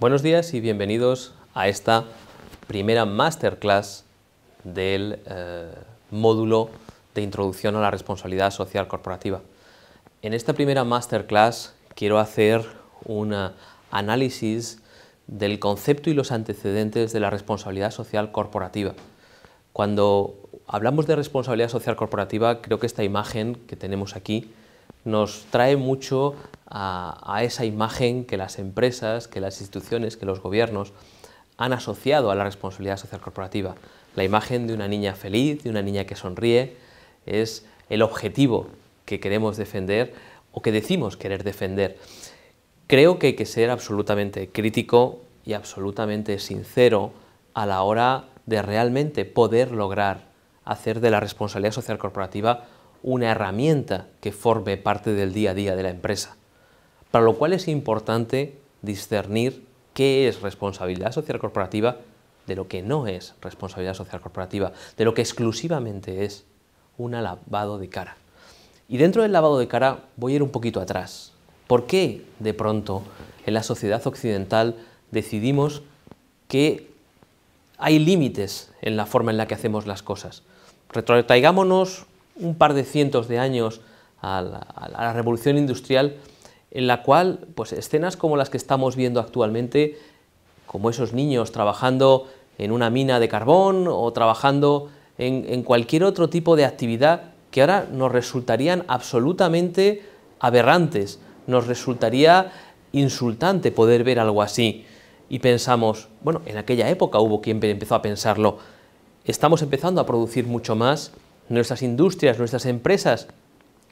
Buenos días y bienvenidos a esta primera masterclass del eh, módulo de introducción a la responsabilidad social corporativa. En esta primera masterclass quiero hacer un eh, análisis del concepto y los antecedentes de la responsabilidad social corporativa. Cuando hablamos de responsabilidad social corporativa, creo que esta imagen que tenemos aquí nos trae mucho a, esa imagen que las empresas, que las instituciones, que los gobiernos han asociado a la responsabilidad social corporativa. La imagen de una niña feliz, de una niña que sonríe, es el objetivo que queremos defender o que decimos querer defender. Creo que hay que ser absolutamente crítico y absolutamente sincero a la hora de realmente poder lograr hacer de la responsabilidad social corporativa una herramienta que forme parte del día a día de la empresa para lo cual es importante discernir qué es responsabilidad social corporativa de lo que no es responsabilidad social corporativa, de lo que exclusivamente es un lavado de cara. Y dentro del lavado de cara voy a ir un poquito atrás. ¿Por qué de pronto en la sociedad occidental decidimos que hay límites en la forma en la que hacemos las cosas? Retrotraigámonos un par de cientos de años a la, a la revolución industrial en la cual pues, escenas como las que estamos viendo actualmente, como esos niños trabajando en una mina de carbón o trabajando en, en cualquier otro tipo de actividad que ahora nos resultarían absolutamente aberrantes, nos resultaría insultante poder ver algo así. Y pensamos, bueno, en aquella época hubo quien empezó a pensarlo. Estamos empezando a producir mucho más, nuestras industrias, nuestras empresas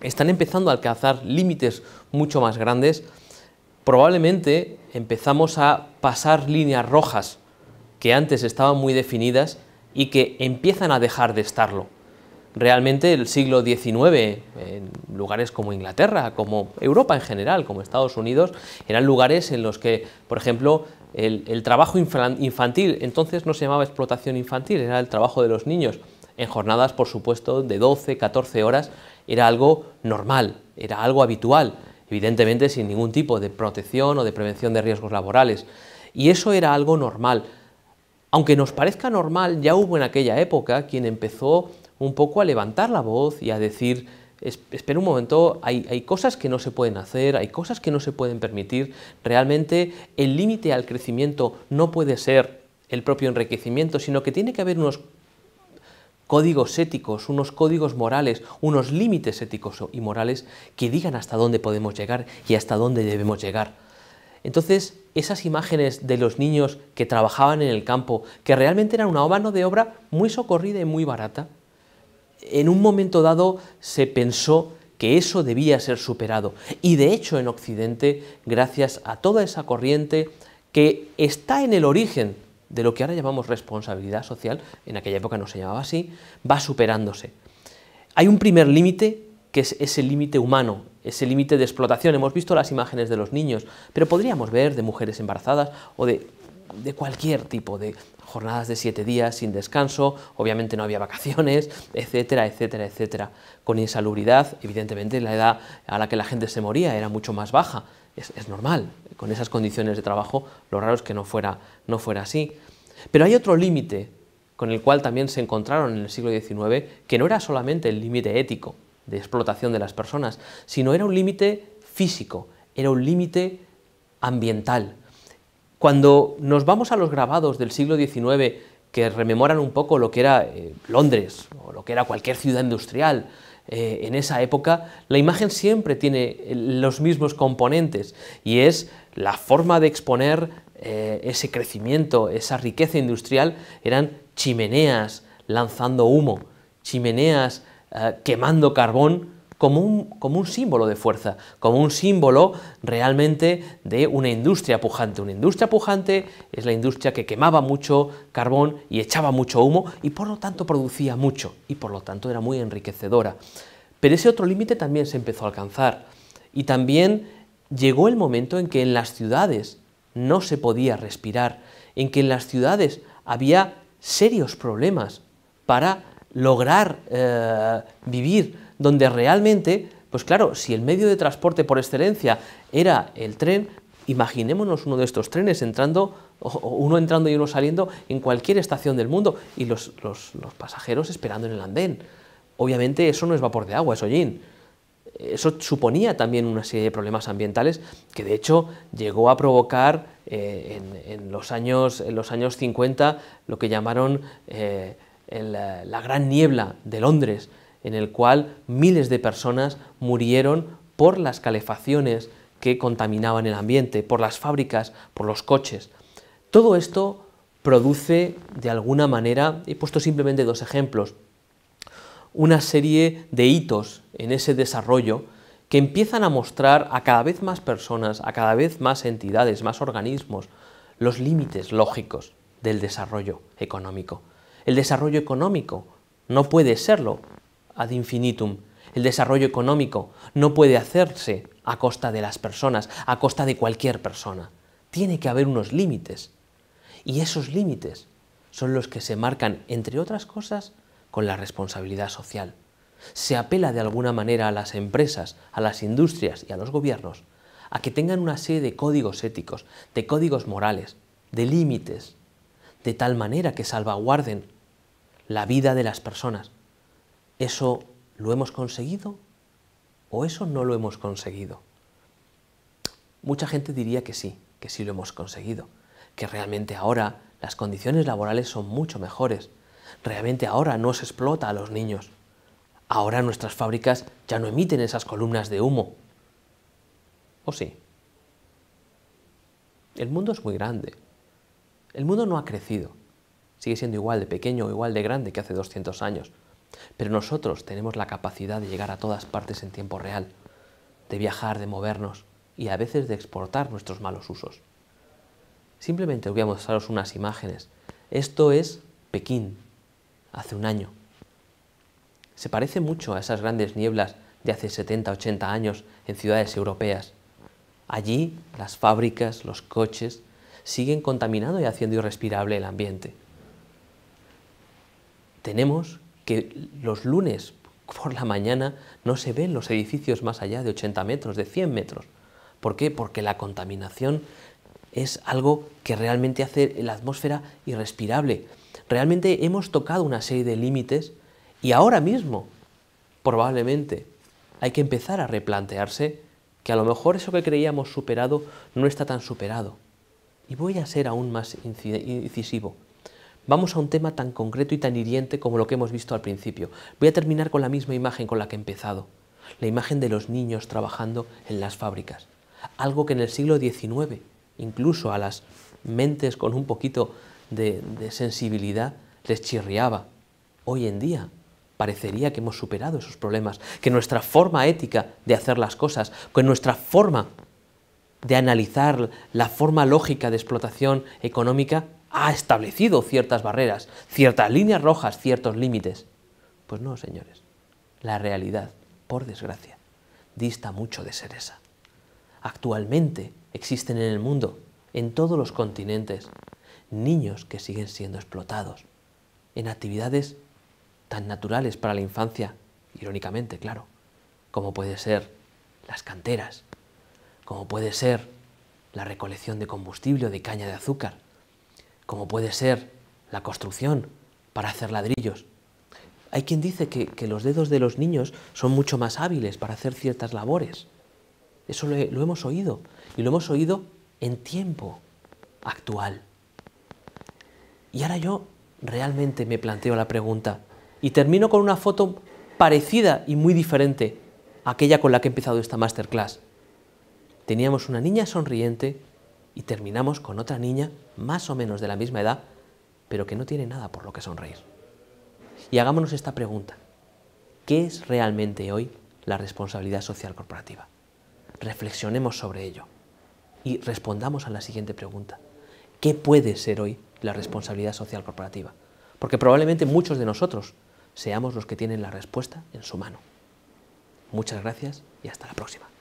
están empezando a alcanzar límites mucho más grandes, probablemente empezamos a pasar líneas rojas que antes estaban muy definidas y que empiezan a dejar de estarlo. Realmente el siglo XIX, en lugares como Inglaterra, como Europa en general, como Estados Unidos, eran lugares en los que, por ejemplo, el, trabajo infantil, entonces no se llamaba explotación infantil, era el trabajo de los niños, en jornadas, por supuesto, de 12, 14 horas, era algo normal, era algo habitual, evidentemente sin ningún tipo de protección o de prevención de riesgos laborales. Y eso era algo normal. Aunque nos parezca normal, ya hubo en aquella época quien empezó un poco a levantar la voz y a decir, espera un momento, hay, hay, cosas que no se pueden hacer, hay cosas que no se pueden permitir. Realmente el límite al crecimiento no puede ser el propio enriquecimiento, sino que tiene que haber unos códigos éticos, unos códigos morales, unos límites éticos y morales que digan hasta dónde podemos llegar y hasta dónde debemos llegar. Entonces, esas imágenes de los niños que trabajaban en el campo, que realmente eran una mano de obra muy socorrida y muy barata, en un momento dado se pensó que eso debía ser superado. Y de hecho en Occidente, gracias a toda esa corriente que está en el origen de lo que ahora llamamos responsabilidad social, en aquella época no se llamaba así, va superándose. Hay un primer límite que es ese límite humano, ese límite de explotación. Hemos visto las imágenes de los niños, pero podríamos ver de mujeres embarazadas o de de cualquier tipo, de jornadas de siete días sin descanso, obviamente no había vacaciones, etcétera, etcétera, etcétera. Con insalubridad, evidentemente la edad a la que la gente se moría era mucho más baja, es, normal, con esas condiciones de trabajo lo raro es que no fuera, no fuera así. Pero hay otro límite con el cual también se encontraron en el siglo XIX, que no era solamente el límite ético de explotación de las personas, sino era un límite físico, era un límite ambiental, cuando nos vamos a los grabados del siglo XIX que rememoran un poco lo que era eh, Londres o lo que era cualquier ciudad industrial, eh, en esa época, la imagen siempre tiene eh, los mismos componentes y es la forma de exponer ese crecimiento, esa riqueza industrial, eran chimeneas lanzando humo, chimeneas quemando carbón como un, símbolo de fuerza, como un símbolo realmente de una industria pujante. Una industria pujante es la industria que quemaba mucho carbón y echaba mucho humo y por lo tanto producía mucho y por lo tanto era muy enriquecedora. Pero ese otro límite también se empezó a alcanzar y también llegó el momento en que en las ciudades no se podía respirar, en que en las ciudades había serios problemas para lograr eh, vivir donde realmente, pues claro, si el medio de transporte por excelencia era el tren, imaginémonos uno de estos trenes entrando, o uno entrando y uno saliendo en cualquier estación del mundo y los, pasajeros esperando en el andén. Obviamente eso no es vapor de agua, es hollín. Eso suponía también una serie de problemas ambientales que de hecho llegó a provocar eh, en, los años, en los años 50 lo que llamaron eh, la gran niebla de Londres, en el cual miles de personas murieron por las calefacciones que contaminaban el ambiente, por las fábricas, por los coches. Todo esto produce de alguna manera, he puesto simplemente dos ejemplos, una serie de hitos en ese desarrollo que empiezan a mostrar a cada vez más personas, a cada vez más entidades, más organismos, los límites lógicos del desarrollo económico. El desarrollo económico no puede serlo ad infinitum. El desarrollo económico no puede hacerse a costa de las personas, a costa de cualquier persona. Tiene que haber unos límites. Y esos límites son los que se marcan, entre otras cosas, con la responsabilidad social. Se apela de alguna manera a las empresas, a las industrias y a los gobiernos a que tengan una serie de códigos éticos, de códigos morales, de límites, de tal manera que salvaguarden la vida de las personas, ¿Eso lo hemos conseguido o eso no lo hemos conseguido? Mucha gente diría que sí, que sí lo hemos conseguido, que realmente ahora las condiciones laborales son mucho mejores, realmente ahora no se explota a los niños, ahora nuestras fábricas ya no emiten esas columnas de humo. ¿O sí? El mundo es muy grande. El mundo no ha crecido. Sigue siendo igual de pequeño o igual de grande que hace 200 años. Pero nosotros tenemos la capacidad de llegar a todas partes en tiempo real, de viajar, de movernos y a veces de exportar nuestros malos usos. Simplemente voy a mostraros unas imágenes. Esto es Pekín, hace un año. Se parece mucho a esas grandes nieblas de hace 70, 80 años en ciudades europeas. Allí las fábricas, los coches, siguen contaminando y haciendo irrespirable el ambiente. Tenemos que los lunes por la mañana no se ven los edificios más allá de 80 metros, de 100 metros. ¿Por qué? Porque la contaminación es algo que realmente hace la atmósfera irrespirable. Realmente hemos tocado una serie de límites y ahora mismo, probablemente, hay que empezar a replantearse que a lo mejor eso que creíamos superado no está tan superado. Y voy a ser aún más incisivo vamos a un tema tan concreto y tan hiriente como lo que hemos visto al principio. Voy a terminar con la misma imagen con la que he empezado, la imagen de los niños trabajando en las fábricas, algo que en el siglo XIX, incluso a las mentes con un poquito de, sensibilidad, les chirriaba. Hoy en día parecería que hemos superado esos problemas, que nuestra forma ética de hacer las cosas, que nuestra forma de analizar la forma lógica de explotación económica ha establecido ciertas barreras, ciertas líneas rojas, ciertos límites. Pues no, señores. La realidad, por desgracia, dista mucho de ser esa. Actualmente existen en el mundo, en todos los continentes, niños que siguen siendo explotados en actividades tan naturales para la infancia, irónicamente, claro, como puede ser las canteras, como puede ser la recolección de combustible o de caña de azúcar, como puede ser la construcción para hacer ladrillos. Hay quien dice que, los dedos de los niños son mucho más hábiles para hacer ciertas labores. Eso lo, lo hemos oído y lo hemos oído en tiempo actual. Y ahora yo realmente me planteo la pregunta y termino con una foto parecida y muy diferente a aquella con la que he empezado esta masterclass. Teníamos una niña sonriente y terminamos con otra niña más o menos de la misma edad, pero que no tiene nada por lo que sonreír. Y hagámonos esta pregunta. ¿Qué es realmente hoy la responsabilidad social corporativa? Reflexionemos sobre ello y respondamos a la siguiente pregunta. ¿Qué puede ser hoy la responsabilidad social corporativa? Porque probablemente muchos de nosotros seamos los que tienen la respuesta en su mano. Muchas gracias y hasta la próxima.